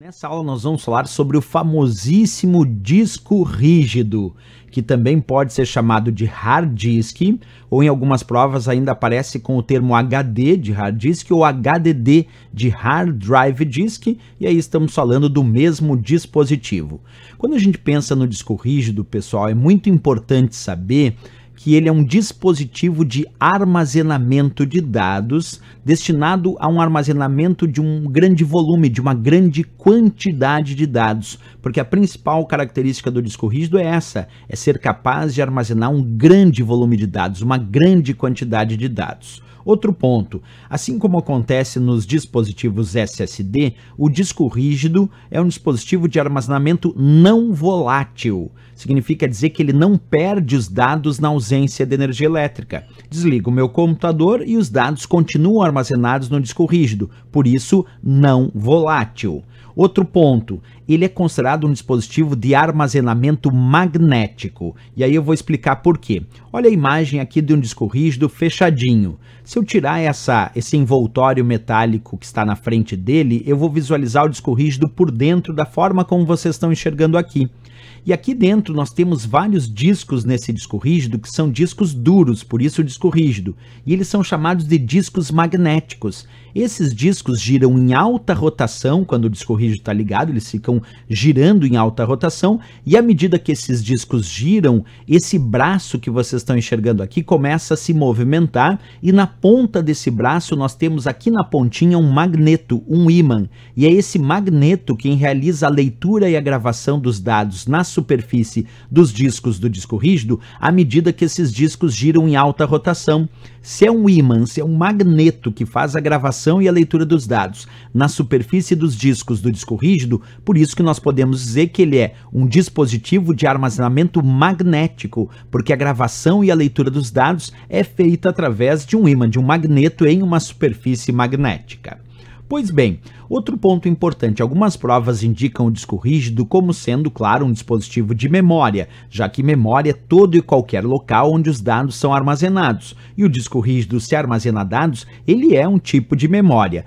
Nessa aula nós vamos falar sobre o famosíssimo disco rígido, que também pode ser chamado de hard disk, ou em algumas provas ainda aparece com o termo HD de hard disk ou HDD de hard drive disk, e aí estamos falando do mesmo dispositivo. Quando a gente pensa no disco rígido, pessoal, é muito importante saber que ele é um dispositivo de armazenamento de dados destinado a um armazenamento de um grande volume, de uma grande quantidade de dados, porque a principal característica do disco rígido é essa, é ser capaz de armazenar um grande volume de dados, uma grande quantidade de dados. Outro ponto, assim como acontece nos dispositivos SSD, o disco rígido é um dispositivo de armazenamento não volátil. Significa dizer que ele não perde os dados na ausência de energia elétrica. Desligo o meu computador e os dados continuam armazenados no disco rígido, por isso não volátil. Outro ponto, ele é considerado um dispositivo de armazenamento magnético. E aí eu vou explicar por quê. Olha a imagem aqui de um disco rígido fechadinho. Se eu tirar essa, esse envoltório metálico que está na frente dele, eu vou visualizar o disco rígido por dentro da forma como vocês estão enxergando aqui. E aqui dentro nós temos vários discos nesse disco rígido que são discos duros, por isso o disco rígido. E eles são chamados de discos magnéticos. Esses discos giram em alta rotação, quando o disco rígido está ligado, eles ficam girando em alta rotação, e à medida que esses discos giram, esse braço que vocês estão enxergando aqui começa a se movimentar, e na ponta desse braço nós temos aqui na pontinha um magneto, um ímã, e é esse magneto quem realiza a leitura e a gravação dos dados na superfície dos discos do disco rígido, à medida que esses discos giram em alta rotação. Se é um ímã, se é um magneto que faz a gravação e a leitura dos dados na superfície dos discos do disco rígido, por isso que nós podemos dizer que ele é um dispositivo de armazenamento magnético, porque a gravação e a leitura dos dados é feita através de um ímã, de um magneto em uma superfície magnética. Pois bem, outro ponto importante: algumas provas indicam o disco rígido como sendo, claro, um dispositivo de memória, já que memória é todo e qualquer local onde os dados são armazenados, e o disco rígido, se armazena dados, ele é um tipo de memória.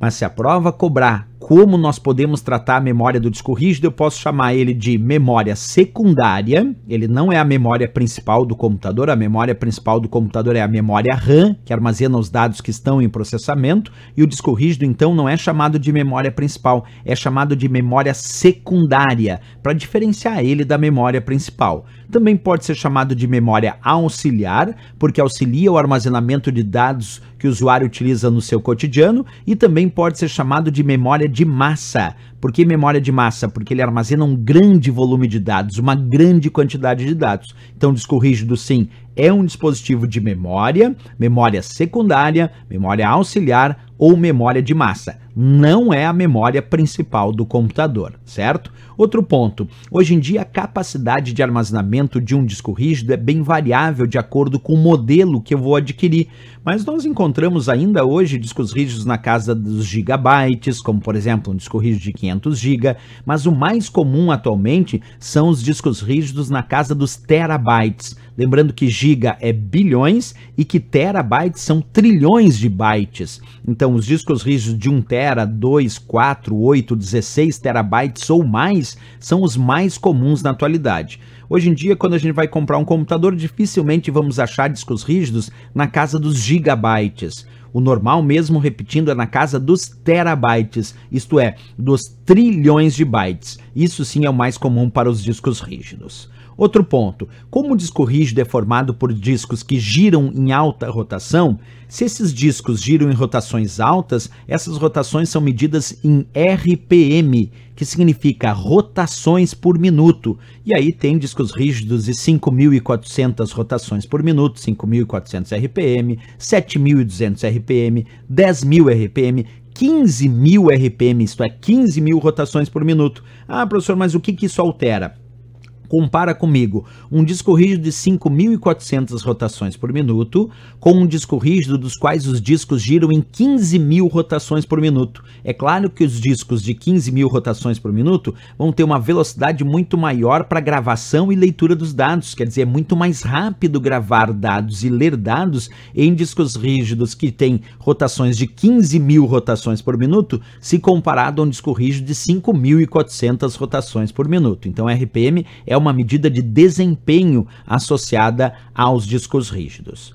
Mas se a prova cobrar como nós podemos tratar a memória do disco rígido, eu posso chamar ele de memória secundária. Ele não é a memória principal do computador, a memória principal do computador é a memória RAM, que armazena os dados que estão em processamento, e o disco rígido então não é chamado de memória principal, é chamado de memória secundária, para diferenciar ele da memória principal. Também pode ser chamado de memória auxiliar, porque auxilia o armazenamento de dados que o usuário utiliza no seu cotidiano, e também pode ser chamado de memória de massa. Por que memória de massa? Porque ele armazena um grande volume de dados, uma grande quantidade de dados. Então, o disco rígido, sim, é um dispositivo de memória, memória secundária, memória auxiliar ou memória de massa não é a memória principal do computador, certo? Outro ponto: hoje em dia a capacidade de armazenamento de um disco rígido é bem variável de acordo com o modelo que eu vou adquirir, mas nós encontramos ainda hoje discos rígidos na casa dos gigabytes, como por exemplo um disco rígido de 500 GB, mas o mais comum atualmente são os discos rígidos na casa dos terabytes. Lembrando que giga é bilhões e que terabytes são trilhões de bytes. Então os discos rígidos de um terabyte tera, 2, 4, 8, 16 terabytes ou mais são os mais comuns na atualidade. Hoje em dia, quando a gente vai comprar um computador, dificilmente vamos achar discos rígidos na casa dos gigabytes. O normal mesmo, repetindo, é na casa dos terabytes, isto é, dos trilhões de bytes. Isso sim é o mais comum para os discos rígidos. Outro ponto: como o disco rígido é formado por discos que giram em alta rotação, se esses discos giram em rotações altas, essas rotações são medidas em RPM, que significa rotações por minuto. E aí tem discos rígidos de 5.400 rotações por minuto, 5.400 RPM, 7.200 RPM, 10.000 RPM, 15.000 RPM, isto é, 15 mil rotações por minuto. Ah, professor, mas o que, que isso altera? compara comigo um disco rígido de 5.400 rotações por minuto com um disco rígido dos quais os discos giram em 15.000 rotações por minuto. É claro que os discos de 15.000 rotações por minuto vão ter uma velocidade muito maior para gravação e leitura dos dados, quer dizer, é muito mais rápido gravar dados e ler dados em discos rígidos que têm rotações de 15.000 rotações por minuto se comparado a um disco rígido de 5.400 rotações por minuto. Então, RPM é uma medida de desempenho associada aos discos rígidos.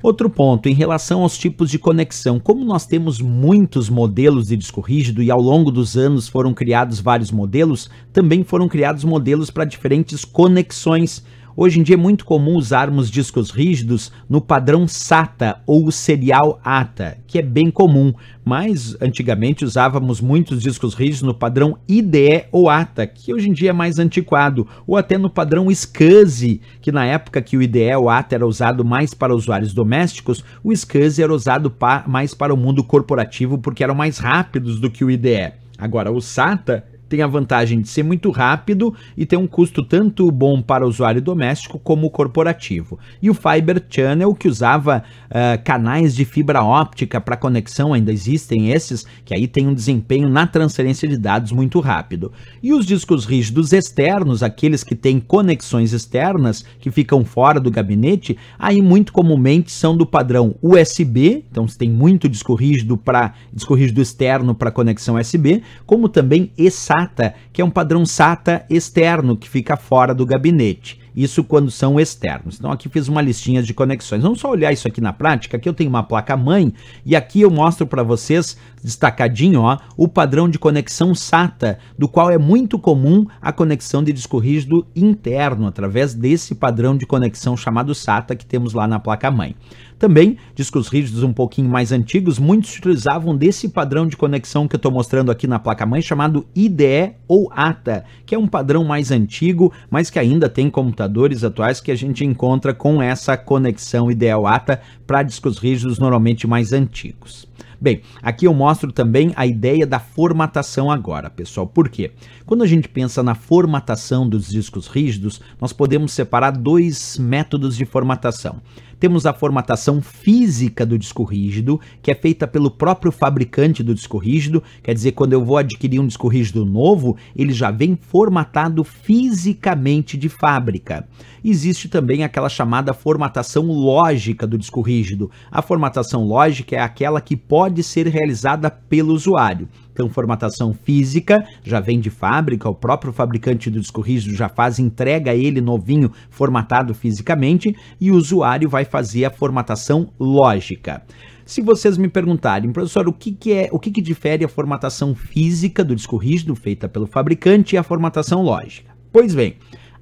Outro ponto, em relação aos tipos de conexão, como nós temos muitos modelos de disco rígido e ao longo dos anos foram criados vários modelos, também foram criados modelos para diferentes conexões Hoje em dia é muito comum usarmos discos rígidos no padrão SATA ou serial ATA, que é bem comum, mas antigamente usávamos muitos discos rígidos no padrão IDE ou ATA, que hoje em dia é mais antiquado, ou até no padrão SCSI, que na época que o IDE ou ATA era usado mais para usuários domésticos, o SCSI era usado pa mais para o mundo corporativo porque eram mais rápidos do que o IDE. Agora, o SATA tem a vantagem de ser muito rápido e ter um custo tanto bom para o usuário doméstico como corporativo. E o Fiber Channel, que usava uh, canais de fibra óptica para conexão, ainda existem esses, que aí tem um desempenho na transferência de dados muito rápido. E os discos rígidos externos, aqueles que têm conexões externas, que ficam fora do gabinete, aí muito comumente são do padrão USB, então se tem muito disco rígido para disco rígido externo para conexão USB, como também ESA SATA, que é um padrão SATA externo que fica fora do gabinete isso quando são externos. Então aqui fiz uma listinha de conexões. Vamos só olhar isso aqui na prática, aqui eu tenho uma placa mãe e aqui eu mostro para vocês destacadinho, ó, o padrão de conexão SATA, do qual é muito comum a conexão de disco rígido interno através desse padrão de conexão chamado SATA que temos lá na placa mãe. Também discos rígidos um pouquinho mais antigos, muitos utilizavam desse padrão de conexão que eu estou mostrando aqui na placa mãe chamado IDE ou ATA, que é um padrão mais antigo, mas que ainda tem computador computadores atuais que a gente encontra com essa conexão ideal ATA para discos rígidos normalmente mais antigos. Bem, aqui eu mostro também a ideia da formatação agora, pessoal. Por quê? Quando a gente pensa na formatação dos discos rígidos, nós podemos separar dois métodos de formatação. Temos a formatação física do disco rígido, que é feita pelo próprio fabricante do disco rígido, quer dizer, quando eu vou adquirir um disco rígido novo, ele já vem formatado fisicamente de fábrica. Existe também aquela chamada formatação lógica do disco rígido. A formatação lógica é aquela que pode ser realizada pelo usuário então formatação física, já vem de fábrica, o próprio fabricante do disco rígido já faz, entrega ele novinho, formatado fisicamente, e o usuário vai fazer a formatação lógica. Se vocês me perguntarem, professor, o que, que é, o que, que difere a formatação física do disco rígido feita pelo fabricante e a formatação lógica? Pois bem,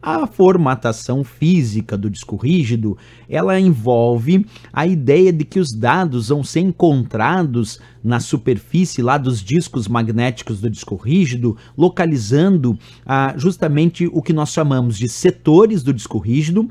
a formatação física do disco rígido, ela envolve a ideia de que os dados vão ser encontrados na superfície lá dos discos magnéticos do disco rígido, localizando ah, justamente o que nós chamamos de setores do disco rígido,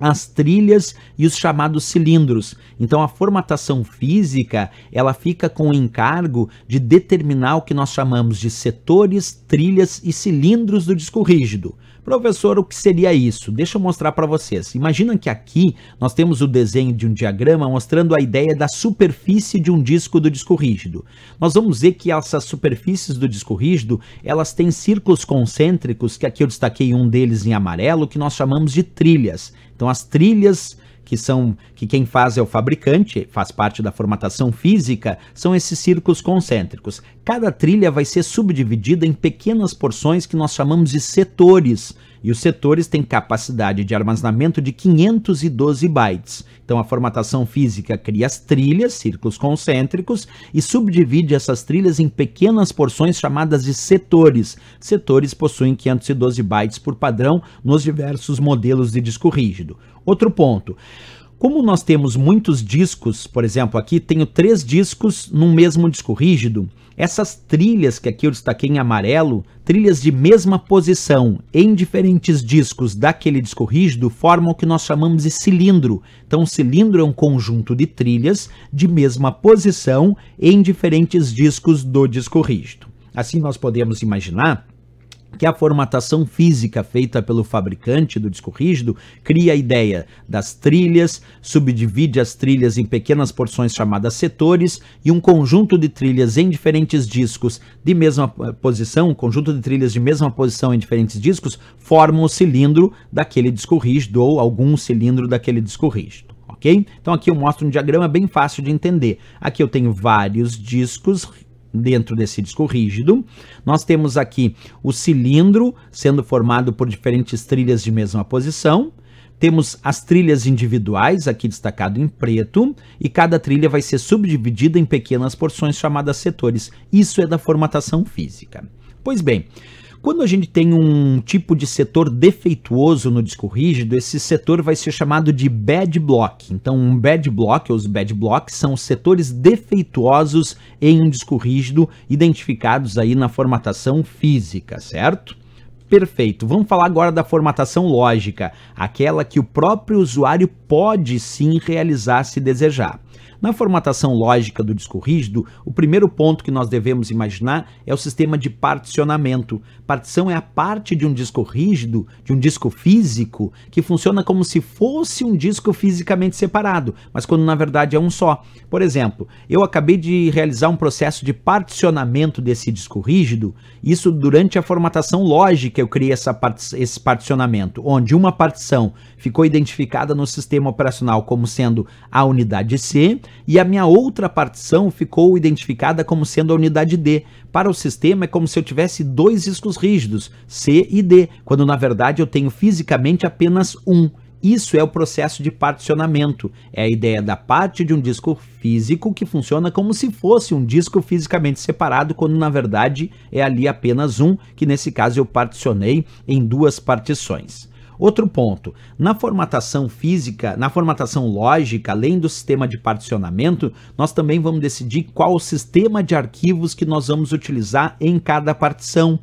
as trilhas e os chamados cilindros. Então a formatação física, ela fica com o encargo de determinar o que nós chamamos de setores, trilhas e cilindros do disco rígido. Professor, o que seria isso? Deixa eu mostrar para vocês. Imagina que aqui nós temos o desenho de um diagrama mostrando a ideia da superfície de um disco do disco rígido. Nós vamos ver que essas superfícies do disco rígido, elas têm círculos concêntricos, que aqui eu destaquei um deles em amarelo, que nós chamamos de trilhas. Então as trilhas que são que quem faz é o fabricante, faz parte da formatação física, são esses círculos concêntricos. Cada trilha vai ser subdividida em pequenas porções que nós chamamos de setores e os setores têm capacidade de armazenamento de 512 bytes. Então a formatação física cria as trilhas, círculos concêntricos, e subdivide essas trilhas em pequenas porções chamadas de setores. Setores possuem 512 bytes por padrão nos diversos modelos de disco rígido. Outro ponto. Como nós temos muitos discos, por exemplo, aqui tenho três discos no mesmo disco rígido, essas trilhas que aqui eu destaquei em amarelo, trilhas de mesma posição em diferentes discos daquele disco rígido, formam o que nós chamamos de cilindro. Então, o cilindro é um conjunto de trilhas de mesma posição em diferentes discos do disco rígido. Assim, nós podemos imaginar que a formatação física feita pelo fabricante do disco rígido cria a ideia das trilhas, subdivide as trilhas em pequenas porções chamadas setores e um conjunto de trilhas em diferentes discos de mesma eh, posição, um conjunto de trilhas de mesma posição em diferentes discos formam o cilindro daquele disco rígido ou algum cilindro daquele disco rígido. Okay? Então aqui eu mostro um diagrama bem fácil de entender. Aqui eu tenho vários discos dentro desse disco rígido. Nós temos aqui o cilindro sendo formado por diferentes trilhas de mesma posição. Temos as trilhas individuais, aqui destacado em preto, e cada trilha vai ser subdividida em pequenas porções chamadas setores. Isso é da formatação física. Pois bem, quando a gente tem um tipo de setor defeituoso no disco rígido, esse setor vai ser chamado de bad block. Então, um bad block, ou os bad blocks, são setores defeituosos em um disco rígido, identificados aí na formatação física, certo? Perfeito. Vamos falar agora da formatação lógica, aquela que o próprio usuário pode sim realizar se desejar. Na formatação lógica do disco rígido, o primeiro ponto que nós devemos imaginar é o sistema de particionamento. Partição é a parte de um disco rígido, de um disco físico, que funciona como se fosse um disco fisicamente separado, mas quando na verdade é um só. Por exemplo, eu acabei de realizar um processo de particionamento desse disco rígido, isso durante a formatação lógica eu criei essa part esse particionamento, onde uma partição ficou identificada no sistema operacional como sendo a unidade C e a minha outra partição ficou identificada como sendo a unidade D. Para o sistema é como se eu tivesse dois discos rígidos, C e D, quando na verdade eu tenho fisicamente apenas um. Isso é o processo de particionamento. É a ideia da parte de um disco físico que funciona como se fosse um disco fisicamente separado, quando na verdade é ali apenas um, que nesse caso eu particionei em duas partições. Outro ponto, na formatação física, na formatação lógica, além do sistema de particionamento, nós também vamos decidir qual o sistema de arquivos que nós vamos utilizar em cada partição.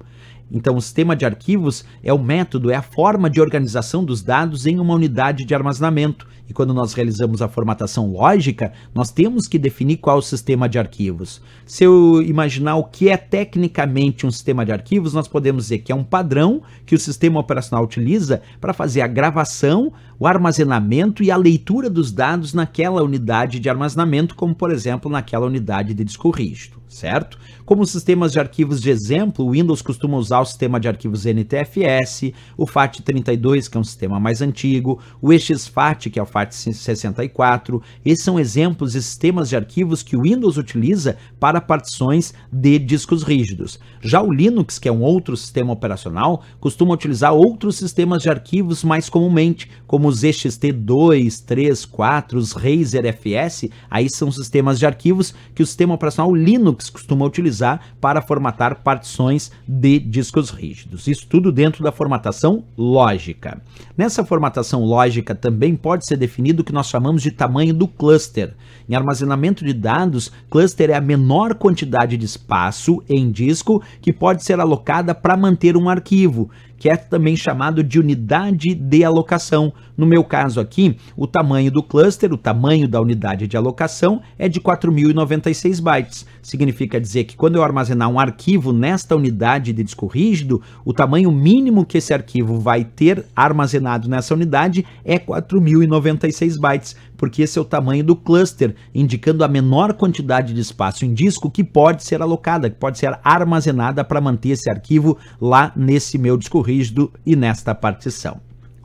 Então, o sistema de arquivos é o método, é a forma de organização dos dados em uma unidade de armazenamento. E quando nós realizamos a formatação lógica, nós temos que definir qual o sistema de arquivos. Se eu imaginar o que é tecnicamente um sistema de arquivos, nós podemos dizer que é um padrão que o sistema operacional utiliza para fazer a gravação, o armazenamento e a leitura dos dados naquela unidade de armazenamento, como por exemplo naquela unidade de disco rígido, certo? Como sistemas de arquivos de exemplo, o Windows costuma usar o sistema de arquivos NTFS, o FAT32, que é um sistema mais antigo, o EXFAT, que é o FAT parte 64. Esses são exemplos de sistemas de arquivos que o Windows utiliza para partições de discos rígidos. Já o Linux, que é um outro sistema operacional, costuma utilizar outros sistemas de arquivos mais comumente, como os EXT2, 3, 4, os Razer FS, aí são sistemas de arquivos que o sistema operacional Linux costuma utilizar para formatar partições de discos rígidos. Isso tudo dentro da formatação lógica. Nessa formatação lógica também pode ser definido definido o que nós chamamos de tamanho do cluster. Em armazenamento de dados, cluster é a menor quantidade de espaço em disco que pode ser alocada para manter um arquivo que é também chamado de unidade de alocação. No meu caso aqui, o tamanho do cluster, o tamanho da unidade de alocação é de 4096 bytes. Significa dizer que quando eu armazenar um arquivo nesta unidade de disco rígido, o tamanho mínimo que esse arquivo vai ter armazenado nessa unidade é 4096 bytes porque esse é o tamanho do cluster, indicando a menor quantidade de espaço em disco que pode ser alocada, que pode ser armazenada para manter esse arquivo lá nesse meu disco rígido e nesta partição.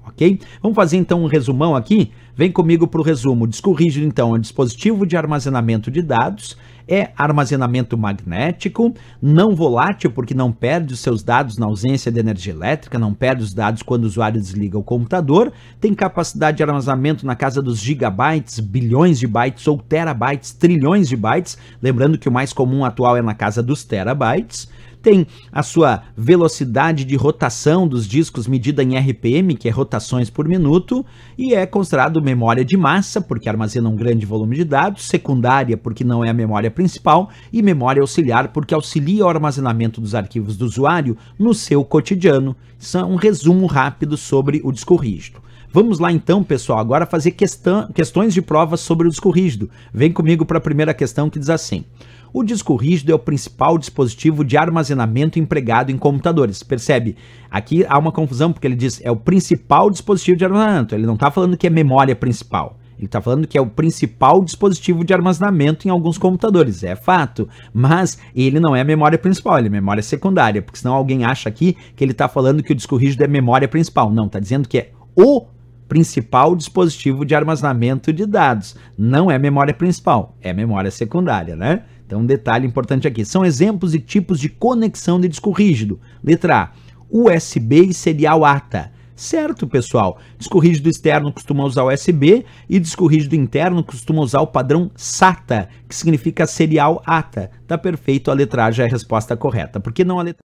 Ok? Vamos fazer então um resumão aqui? Vem comigo para o resumo. O disco rígido, então, é um dispositivo de armazenamento de dados é armazenamento magnético, não volátil, porque não perde os seus dados na ausência de energia elétrica, não perde os dados quando o usuário desliga o computador, tem capacidade de armazenamento na casa dos gigabytes, bilhões de bytes ou terabytes, trilhões de bytes, lembrando que o mais comum atual é na casa dos terabytes tem a sua velocidade de rotação dos discos medida em RPM, que é rotações por minuto, e é considerado memória de massa, porque armazena um grande volume de dados, secundária, porque não é a memória principal, e memória auxiliar, porque auxilia o armazenamento dos arquivos do usuário no seu cotidiano. Isso é um resumo rápido sobre o disco rígido. Vamos lá então, pessoal, agora fazer questão, questões de provas sobre o disco rígido. Vem comigo para a primeira questão que diz assim: o disco rígido é o principal dispositivo de armazenamento empregado em computadores. Percebe? Aqui há uma confusão porque ele diz é o principal dispositivo de armazenamento. Ele não está falando que é memória principal. Ele está falando que é o principal dispositivo de armazenamento em alguns computadores, é fato. Mas ele não é memória principal, ele é memória secundária, porque senão alguém acha aqui que ele está falando que o disco rígido é memória principal. Não, está dizendo que é o principal dispositivo de armazenamento de dados. Não é memória principal, é memória secundária, né? Então, um detalhe importante aqui. São exemplos e tipos de conexão de disco rígido. Letra A, USB e serial ATA. Certo, pessoal. Disco rígido externo costuma usar USB e disco rígido interno costuma usar o padrão SATA, que significa serial ATA. Tá perfeito, a letra A já é a resposta correta. Por que não a letra